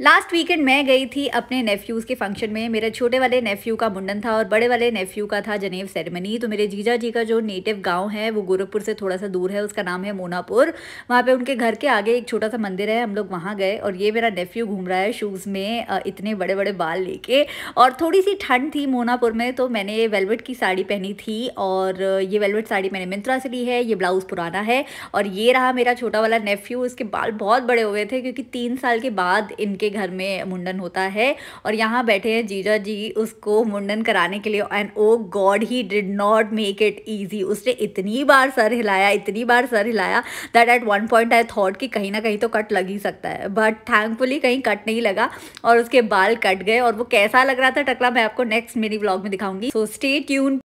last weekend मैं गई थी अपने नेफ्यूज़ के फंक्शन में मेरे छोटे वाले नेफ्यू का मुंडन था और बड़े वाले नेफ्यू का था जनेव सेरेमनी तो मेरे जीजा जी का जो नेटिव गांव है वो गोरखपुर से थोड़ा सा दूर है उसका नाम है मोनापुर वहाँ पे उनके घर के आगे एक छोटा सा मंदिर है हम लोग वहाँ गए और ये मेरा नेफ्यू घूम रहा है शूज़ में इतने बड़े बड़े बाल लेके और थोड़ी सी ठंड थी मोनापुर में तो मैंने ये वेलवेट की साड़ी पहनी थी और ये वेलवेट साड़ी मैंने मिंत्रा से ली है ये ब्लाउज़ पुराना है और ये रहा मेरा छोटा वाला नेफ्यू इसके बाल बहुत बड़े हुए थे क्योंकि तीन साल के बाद इनके के घर में मुंडन होता है और यहाँ बैठे हैं जीजा जी उसको मुंडन कराने के लिए and oh God he did not make it easy उसने इतनी बार सर हिलाया इतनी बार सर हिलाया that at one point I thought कि कहीं ना कहीं तो कट लग ही सकता है बट थैंकफुली कहीं कट नहीं लगा और उसके बाल कट गए और वो कैसा लग रहा था टकला मैं आपको नेक्स्ट मेरी ब्लॉग में दिखाऊंगी सो स्टे ट्यून